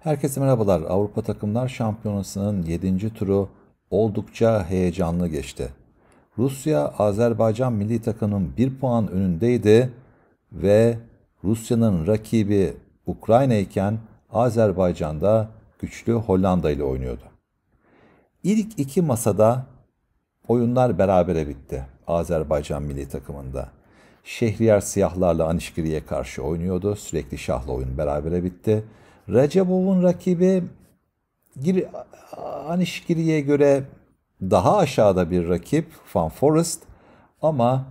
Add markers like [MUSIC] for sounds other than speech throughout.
Herkese merhabalar. Avrupa Takımlar Şampiyonası'nın 7. turu oldukça heyecanlı geçti. Rusya, Azerbaycan milli takımının 1 puan önündeydi ve Rusya'nın rakibi Ukrayna iken Azerbaycan'da güçlü Hollanda ile oynuyordu. İlk iki masada oyunlar berabere bitti Azerbaycan milli takımında. Şehriyar siyahlarla Anişkiri'ye karşı oynuyordu. Sürekli şahla oyun berabere bitti. Recepov'un rakibi Gir, Anişkiri'ye göre daha aşağıda bir rakip Van Forest ama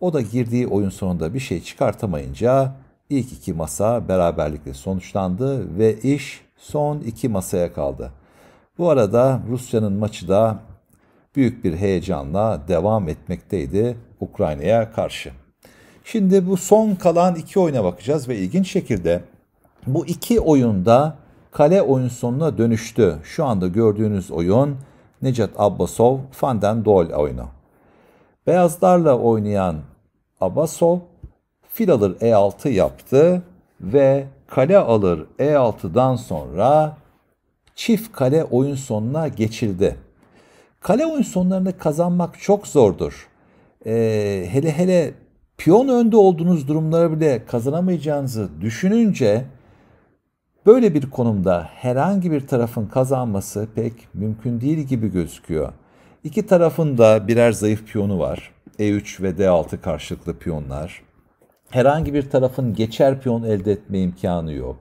o da girdiği oyun sonunda bir şey çıkartamayınca ilk iki masa beraberlikle sonuçlandı ve iş son iki masaya kaldı. Bu arada Rusya'nın maçı da büyük bir heyecanla devam etmekteydi Ukrayna'ya karşı. Şimdi bu son kalan iki oyuna bakacağız ve ilginç şekilde bu iki oyunda kale oyun sonuna dönüştü. Şu anda gördüğünüz oyun Necat Abbasov Fanden Doğal oyunu. Beyazlarla oynayan Abbasov fil alır E6 yaptı ve kale alır E6'dan sonra çift kale oyun sonuna geçildi. Kale oyun sonlarını kazanmak çok zordur. Ee, hele hele piyon önde olduğunuz durumlara bile kazanamayacağınızı düşününce Böyle bir konumda herhangi bir tarafın kazanması pek mümkün değil gibi gözüküyor. İki tarafın da birer zayıf piyonu var. E3 ve D6 karşılıklı piyonlar. Herhangi bir tarafın geçer piyon elde etme imkanı yok.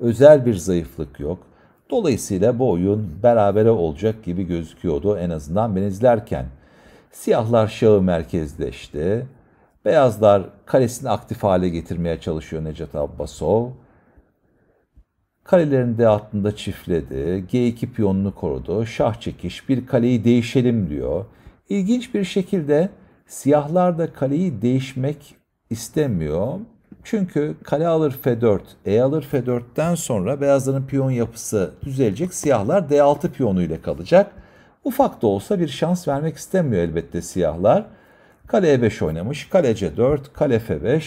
Özel bir zayıflık yok. Dolayısıyla bu oyun berabere olacak gibi gözüküyordu en azından ben izlerken. Siyahlar şahı merkezleşti. Beyazlar kalesini aktif hale getirmeye çalışıyor Necat Abbasov. Kalelerin D hattında çiftledi. G2 piyonunu korudu. Şah çekiş bir kaleyi değişelim diyor. İlginç bir şekilde siyahlar da kaleyi değişmek istemiyor. Çünkü kale alır F4, E alır F4'ten sonra beyazların piyon yapısı düzelecek. Siyahlar D6 piyonu ile kalacak. Ufak da olsa bir şans vermek istemiyor elbette siyahlar. Kale E5 oynamış. Kale C4, kale F5.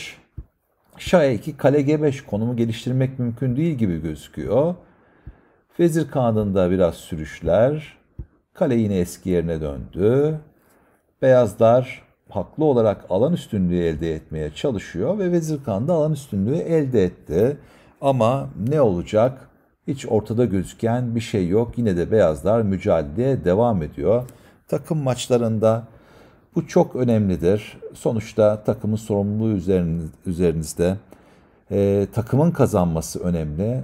Şah ki kale G5 konumu geliştirmek mümkün değil gibi gözüküyor. Vezir kanadında biraz sürüşler. Kale yine eski yerine döndü. Beyazlar haklı olarak alan üstünlüğü elde etmeye çalışıyor ve Vezir Kağan alan üstünlüğü elde etti. Ama ne olacak? Hiç ortada gözüken bir şey yok. Yine de beyazlar mücadeleye devam ediyor. Takım maçlarında bu çok önemlidir. Sonuçta takımın sorumluluğu üzerinizde. E, takımın kazanması önemli.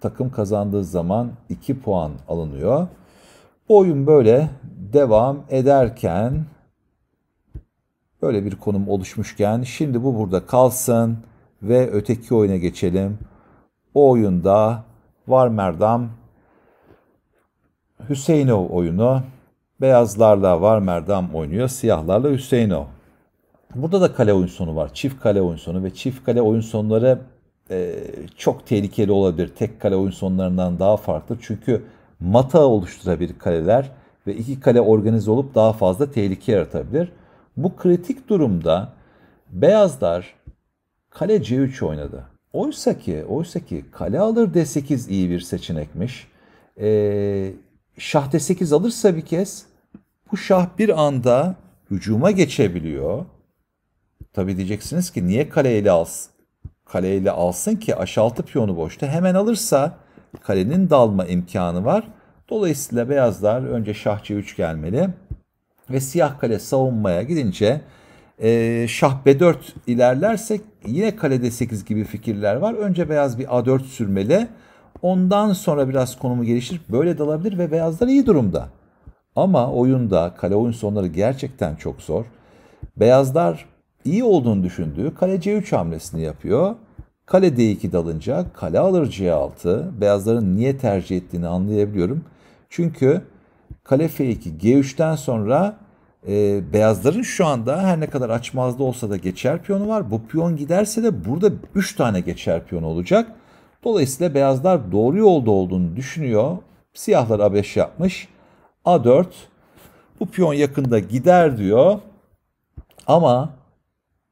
Takım kazandığı zaman 2 puan alınıyor. Bu oyun böyle devam ederken böyle bir konum oluşmuşken şimdi bu burada kalsın ve öteki oyuna geçelim. O oyunda Varmerdam Hüseyinov oyunu Beyazlarla var Merdam oynuyor. Siyahlarla Hüseyinov. Burada da kale oyun sonu var. Çift kale oyun sonu ve çift kale oyun sonları e, çok tehlikeli olabilir. Tek kale oyun sonlarından daha farklı. Çünkü mata oluşturabilir kaleler ve iki kale organize olup daha fazla tehlike yaratabilir. Bu kritik durumda beyazlar kale C3 oynadı. Oysa ki, oysa ki kale alır D8 iyi bir seçenekmiş. Ee, şah d8 alırsa bir kez bu şah bir anda hücuma geçebiliyor. Tabi diyeceksiniz ki niye kaleyle alsın? Kaleyle alsın ki aşaltı piyonu boşta. Hemen alırsa kalenin dalma imkanı var. Dolayısıyla beyazlar önce şah c3 gelmeli ve siyah kale savunmaya gidince e, şah b4 ilerlersek yine kalede 8 gibi fikirler var. Önce beyaz bir a4 sürmeli. Ondan sonra biraz konumu gelişir. Böyle dalabilir ve beyazlar iyi durumda. Ama oyunda kale oyun sonları gerçekten çok zor. Beyazlar iyi olduğunu düşündüğü kale C3 hamlesini yapıyor. Kale D2 dalınca kale alır C6. Beyazların niye tercih ettiğini anlayabiliyorum. Çünkü kale F2 G3'ten sonra e, beyazların şu anda her ne kadar açmazda olsa da geçer piyonu var. Bu piyon giderse de burada 3 tane geçer piyon olacak. Dolayısıyla beyazlar doğru yolda olduğunu düşünüyor. Siyahlar A5 yapmış. A4 bu piyon yakında gider diyor. Ama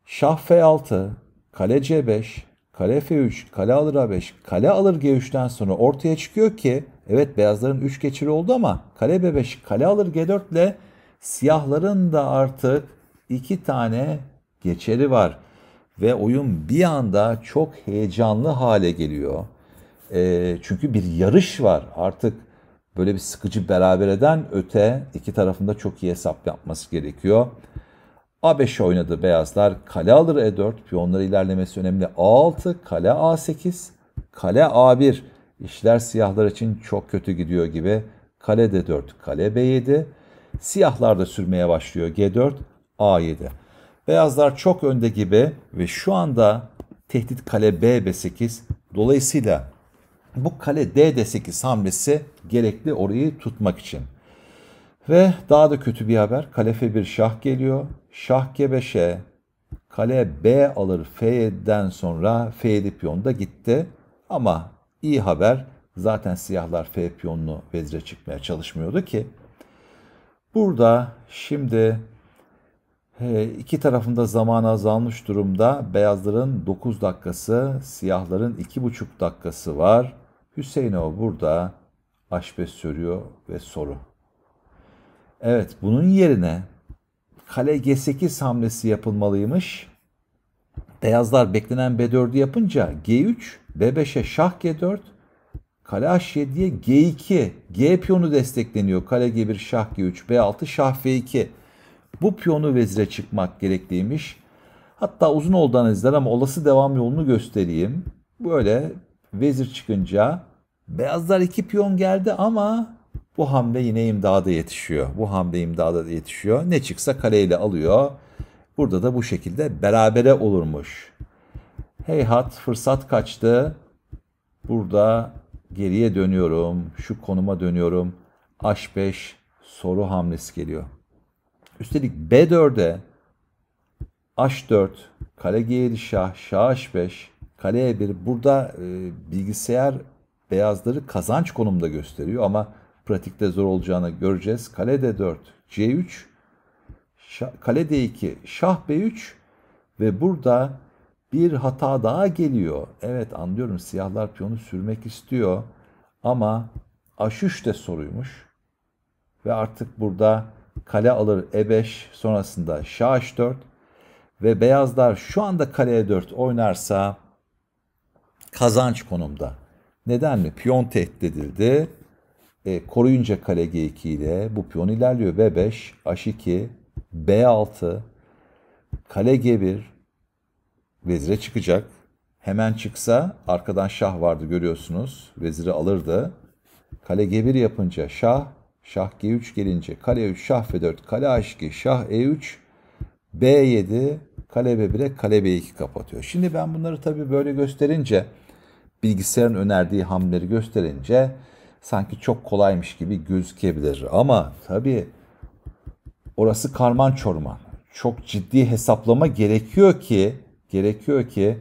şah F6, kale C5, kale F3, kale alır A5, kale alır G3'ten sonra ortaya çıkıyor ki evet beyazların 3 geçiri oldu ama kale B5, kale alır G4 ile siyahların da artık 2 tane geçeri var ve oyun bir anda çok heyecanlı hale geliyor. E, çünkü bir yarış var artık böyle bir sıkıcı berabereden öte iki tarafında çok iyi hesap yapması gerekiyor. A5 oynadı beyazlar. Kale alır E4. Piyonları ilerlemesi önemli. A6, kale A8, kale A1. İşler siyahlar için çok kötü gidiyor gibi. Kale D4, kale B7. Siyahlar da sürmeye başlıyor. G4, A7. Beyazlar çok önde gibi ve şu anda tehdit kale B B8. Dolayısıyla bu kale D D8 hamlesi gerekli orayı tutmak için. Ve daha da kötü bir haber. Kale F1 şah geliyor. Şah G5'e kale B alır F'den sonra F7 piyon da gitti. Ama iyi haber zaten siyahlar F piyonunu vezire çıkmaya çalışmıyordu ki. Burada şimdi İki tarafında zaman azalmış durumda. Beyazların 9 dakikası, siyahların 2,5 dakikası var. Hüseyinov burada aşbe sürüyor ve soru. Evet bunun yerine kale G8 hamlesi yapılmalıymış. Beyazlar beklenen B4'ü yapınca G3, B5'e şah G4, kale H7'ye G2, G piyonu destekleniyor. Kale G1, şah G3, B6, şah F2. Bu piyonu vezire çıkmak gerekliymiş. Hatta uzun oldan izler ama olası devam yolunu göstereyim. Böyle vezir çıkınca beyazlar iki piyon geldi ama bu hamle yine imdada yetişiyor. Bu hamle imdada yetişiyor. Ne çıksa kaleyle alıyor. Burada da bu şekilde berabere olurmuş. Heyhat fırsat kaçtı. Burada geriye dönüyorum. Şu konuma dönüyorum. H5 soru hamlesi geliyor. Üstelik B4'e H4, kale G7 şah, şah H5, kale E1 burada e, bilgisayar beyazları kazanç konumda gösteriyor ama pratikte zor olacağını göreceğiz. Kale D4, C3, şah, kale D2, şah B3 ve burada bir hata daha geliyor. Evet anlıyorum siyahlar piyonu sürmek istiyor ama H3 de soruymuş ve artık burada kale alır E5 sonrasında Şah4 ve beyazlar şu anda kale E4 oynarsa kazanç konumda. Neden mi? Piyon tehdit edildi. E, koruyunca kale G2 ile bu piyon ilerliyor. B5, H2, B6, kale G1 vezire çıkacak. Hemen çıksa arkadan şah vardı görüyorsunuz. Veziri alırdı. Kale G1 yapınca şah Şah G3 gelince kale 3, şah F4, kale H2, şah E3, B7, kale B1'e kale B2 kapatıyor. Şimdi ben bunları tabii böyle gösterince, bilgisayarın önerdiği hamleleri gösterince sanki çok kolaymış gibi gözükebilir. Ama tabii orası karman çorman. Çok ciddi hesaplama gerekiyor ki, gerekiyor ki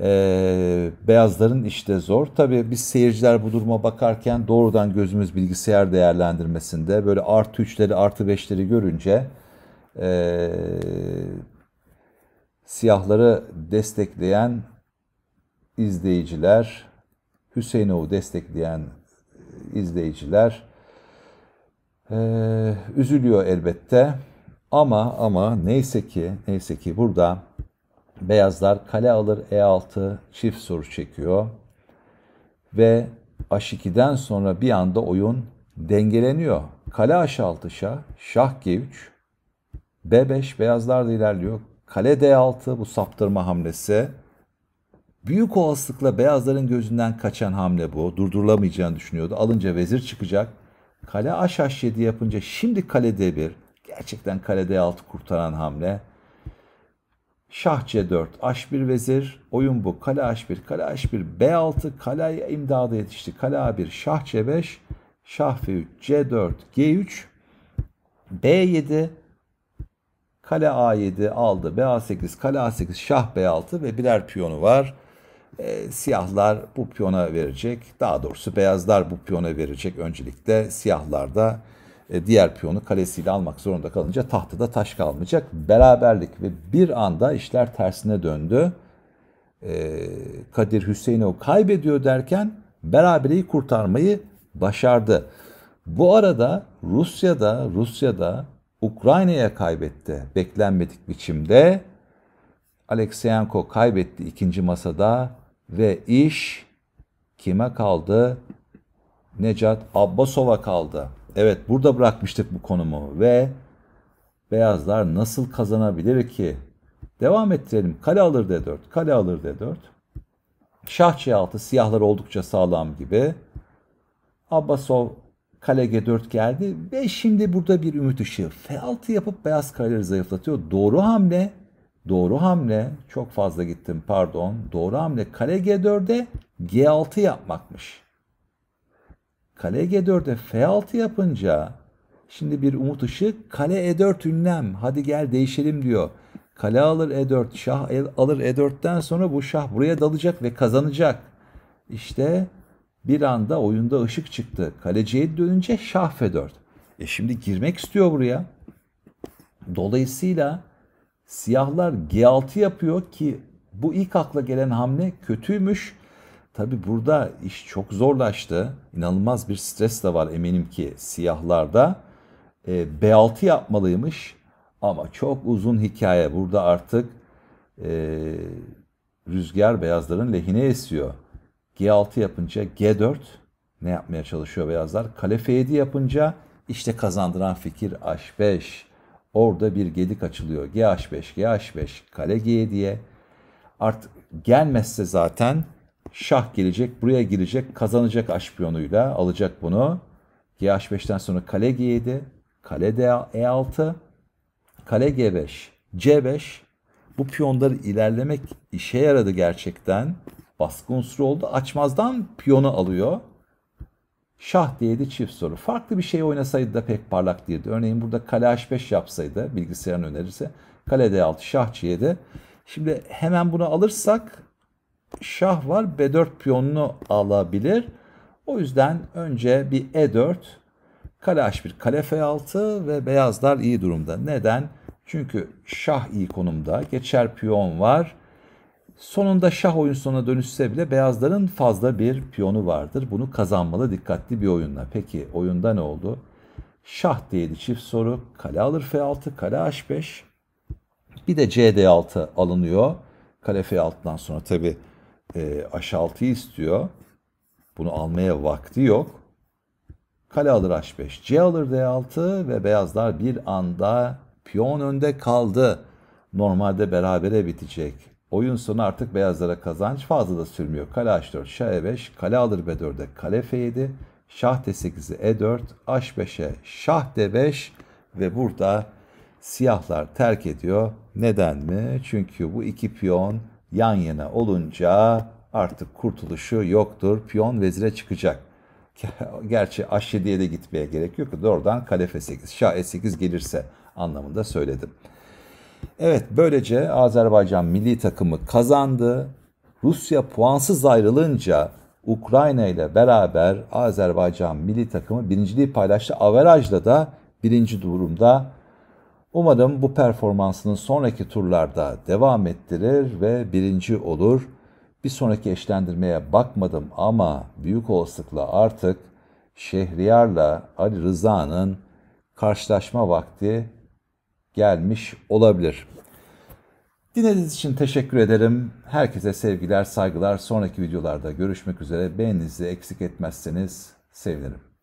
e, beyazların işte zor. Tabii biz seyirciler bu duruma bakarken doğrudan gözümüz bilgisayar değerlendirmesinde böyle artı üçleri artı beşleri görünce e, siyahları destekleyen izleyiciler, Hüseyinov destekleyen izleyiciler e, üzülüyor elbette. Ama ama neyse ki neyse ki burada Beyazlar kale alır E6 çift soru çekiyor. Ve H2'den sonra bir anda oyun dengeleniyor. Kale H6 şah, şah G3, B5 beyazlar da ilerliyor. Kale D6 bu saptırma hamlesi. Büyük olasılıkla beyazların gözünden kaçan hamle bu. Durdurulamayacağını düşünüyordu. Alınca vezir çıkacak. Kale H H7 yapınca şimdi kale D1. Gerçekten kale D6 kurtaran hamle. Şah C4, H1 vezir, oyun bu. Kale H1, kale H1, B6, kale imdada yetişti. Kale A1, Şah C5, Şah F3, C4, G3, B7, kale A7 aldı. b 8 kale A8, Şah B6 ve birer piyonu var. E, siyahlar bu piyona verecek. Daha doğrusu beyazlar bu piyona verecek. Öncelikle siyahlar da e, diğer piyonu kalesiyle almak zorunda kalınca tahtada taş kalmayacak. Beraberlik ve bir anda işler tersine döndü. E, Kadir Hüseyin'i o kaybediyor derken berabereyi kurtarmayı başardı. Bu arada Rusya'da Rusya'da Ukrayna'ya kaybetti. Beklenmedik biçimde Alekseyenko kaybetti ikinci masada ve iş kime kaldı? Necat Abbasova kaldı. Evet burada bırakmıştık bu konumu ve beyazlar nasıl kazanabilir ki? Devam ettirelim. Kale alır D4, kale alır D4. Şah C6 siyahlar oldukça sağlam gibi. Abbasov kale G4 geldi ve şimdi burada bir ümit ışığı. F6 yapıp beyaz kaleleri zayıflatıyor. Doğru hamle, doğru hamle, çok fazla gittim pardon. Doğru hamle kale G4'e G6 yapmakmış. Kale G4'e F6 yapınca şimdi bir umut ışığı kale E4 ünlem hadi gel değişelim diyor. Kale alır E4 şah alır E4'ten sonra bu şah buraya dalacak ve kazanacak. İşte bir anda oyunda ışık çıktı. Kale c Kaleciye dönünce şah F4. E şimdi girmek istiyor buraya. Dolayısıyla siyahlar G6 yapıyor ki bu ilk akla gelen hamle kötüymüş. Tabi burada iş çok zorlaştı. İnanılmaz bir stres de var eminim ki siyahlarda. E, ee, B6 yapmalıymış ama çok uzun hikaye. Burada artık e, rüzgar beyazların lehine esiyor. G6 yapınca G4 ne yapmaya çalışıyor beyazlar? Kale F7 yapınca işte kazandıran fikir H5. Orada bir gedik açılıyor. GH5, GH5, kale G7'ye. Artık gelmezse zaten Şah gelecek, buraya girecek, kazanacak aşpiyonuyla alacak bunu. G5'ten sonra kale G7, kale E6, kale G5, C5. Bu piyonlar ilerlemek işe yaradı gerçekten. Baskı unsuru oldu. Açmazdan piyonu alıyor. Şah D7 çift soru. Farklı bir şey oynasaydı da pek parlak değildi. Örneğin burada kale H5 yapsaydı bilgisayarın önerirse. Kale D6, şah C7. Şimdi hemen bunu alırsak şah var. B4 piyonunu alabilir. O yüzden önce bir E4, kale H1, kale F6 ve beyazlar iyi durumda. Neden? Çünkü şah iyi konumda. Geçer piyon var. Sonunda şah oyun sonuna dönüşse bile beyazların fazla bir piyonu vardır. Bunu kazanmalı dikkatli bir oyunla. Peki oyunda ne oldu? Şah D7 çift soru. Kale alır F6, kale H5. Bir de CD6 alınıyor. Kale F6'dan sonra tabii e, aşaltı istiyor. Bunu almaya vakti yok. Kale alır H5. C alır D6 ve beyazlar bir anda piyon önde kaldı. Normalde berabere bitecek. Oyun sonu artık beyazlara kazanç fazla da sürmüyor. Kale H4, Şah E5, kale alır B4'e, kale F7, Şah D8'e E4, H5'e Şah D5 ve burada siyahlar terk ediyor. Neden mi? Çünkü bu iki piyon yan yana olunca artık kurtuluşu yoktur. Piyon vezire çıkacak. [LAUGHS] Gerçi H7'ye de gitmeye gerek yok. Doğrudan kale F8, şah E8 gelirse anlamında söyledim. Evet böylece Azerbaycan milli takımı kazandı. Rusya puansız ayrılınca Ukrayna ile beraber Azerbaycan milli takımı birinciliği paylaştı. Averajla da birinci durumda Umadım bu performansını sonraki turlarda devam ettirir ve birinci olur. Bir sonraki eşlendirmeye bakmadım ama büyük olasılıkla artık Şehriyar'la Ali Rıza'nın karşılaşma vakti gelmiş olabilir. Dinlediğiniz için teşekkür ederim. Herkese sevgiler, saygılar. Sonraki videolarda görüşmek üzere. Beğeninizi eksik etmezseniz sevinirim.